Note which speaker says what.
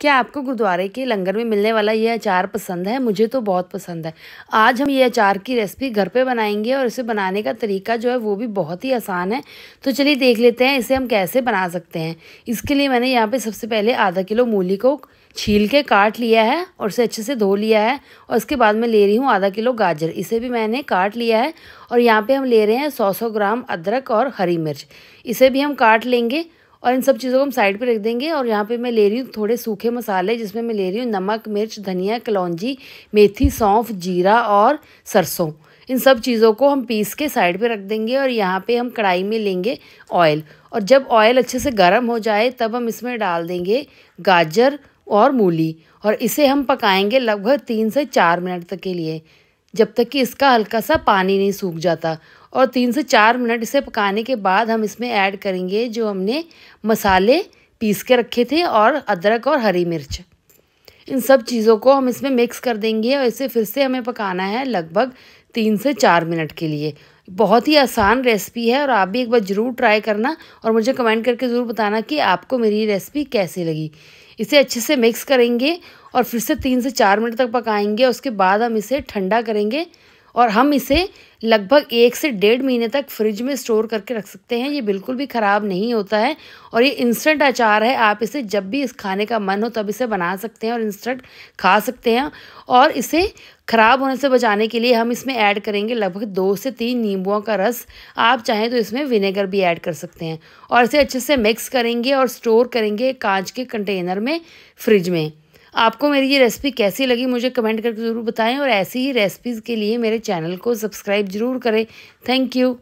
Speaker 1: क्या आपको गुरुद्वारे के लंगर में मिलने वाला यह अचार पसंद है मुझे तो बहुत पसंद है आज हम ये अचार की रेसिपी घर पे बनाएंगे और इसे बनाने का तरीका जो है वो भी बहुत ही आसान है तो चलिए देख लेते हैं इसे हम कैसे बना सकते हैं इसके लिए मैंने यहाँ पे सबसे पहले आधा किलो मूली को छील के काट लिया है और उसे अच्छे से धो लिया है और इसके बाद मैं ले रही हूँ आधा किलो गाजर इसे भी मैंने काट लिया है और यहाँ पे हम ले रहे हैं सौ सौ ग्राम अदरक और हरी मिर्च इसे भी हम काट लेंगे और इन सब चीज़ों को हम साइड पे रख देंगे और यहाँ पे मैं ले रही हूँ थोड़े सूखे मसाले जिसमें मैं ले रही हूँ नमक मिर्च धनिया कलौजी मेथी सौंफ जीरा और सरसों इन सब चीज़ों को हम पीस के साइड पे रख देंगे और यहाँ पे हम कढ़ाई में लेंगे ऑयल और जब ऑयल अच्छे से गर्म हो जाए तब हम इसमें डाल देंगे गाजर और मूली और इसे हम पकाएंगे लगभग तीन से चार मिनट तक के लिए जब तक कि इसका हल्का सा पानी नहीं सूख जाता और तीन से चार मिनट इसे पकाने के बाद हम इसमें ऐड करेंगे जो हमने मसाले पीस के रखे थे और अदरक और हरी मिर्च इन सब चीज़ों को हम इसमें मिक्स कर देंगे और इसे फिर से हमें पकाना है लगभग तीन से चार मिनट के लिए बहुत ही आसान रेसिपी है और आप भी एक बार ज़रूर ट्राई करना और मुझे कमेंट करके ज़रूर बताना कि आपको मेरी रेसिपी कैसी लगी इसे अच्छे से मिक्स करेंगे और फिर से तीन से चार मिनट तक पकाएंगे उसके बाद हम इसे ठंडा करेंगे और हम इसे लगभग एक से डेढ़ महीने तक फ्रिज में स्टोर करके रख सकते हैं ये बिल्कुल भी ख़राब नहीं होता है और ये इंस्टेंट अचार है आप इसे जब भी इस खाने का मन हो तब इसे बना सकते हैं और इंस्टेंट खा सकते हैं और इसे ख़राब होने से बचाने के लिए हम इसमें ऐड करेंगे लगभग दो से तीन नींबुओं का रस आप चाहें तो इसमें विनेगर भी ऐड कर सकते हैं और इसे अच्छे से मिक्स करेंगे और स्टोर करेंगे कांच के कंटेनर में फ्रिज में आपको मेरी ये रेसिपी कैसी लगी मुझे कमेंट करके ज़रूर बताएं और ऐसी ही रेसिपीज़ के लिए मेरे चैनल को सब्सक्राइब ज़रूर करें थैंक यू